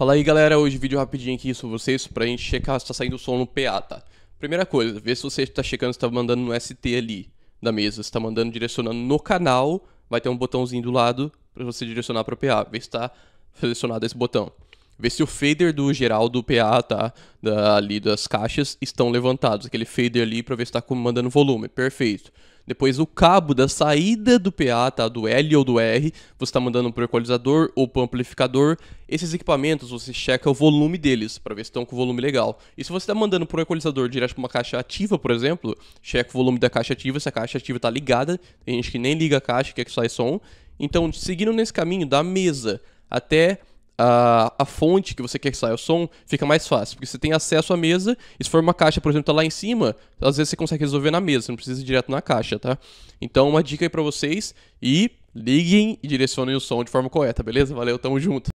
Fala aí galera, hoje vídeo rapidinho aqui sobre vocês pra gente checar se tá saindo som no PA, tá? Primeira coisa, vê se você está checando se tá mandando no ST ali da mesa, se tá mandando direcionando no canal, vai ter um botãozinho do lado pra você direcionar pro PA, vê se tá selecionado esse botão ver se o fader do geral do PA, tá? Da, ali das caixas estão levantados. Aquele fader ali para ver se tá mandando volume. Perfeito. Depois o cabo da saída do PA, tá? Do L ou do R, você está mandando para o equalizador ou para amplificador. Esses equipamentos você checa o volume deles para ver se estão com volume legal. E se você está mandando para o equalizador direto para uma caixa ativa, por exemplo, checa o volume da caixa ativa, se a caixa ativa está ligada. Tem gente que nem liga a caixa, quer que sai som. Então, seguindo nesse caminho da mesa até a, a fonte que você quer que saia o som, fica mais fácil, porque você tem acesso à mesa, e se for uma caixa, por exemplo, tá lá em cima, às vezes você consegue resolver na mesa, você não precisa ir direto na caixa, tá? Então, uma dica aí pra vocês, e liguem e direcionem o som de forma correta, beleza? Valeu, tamo junto!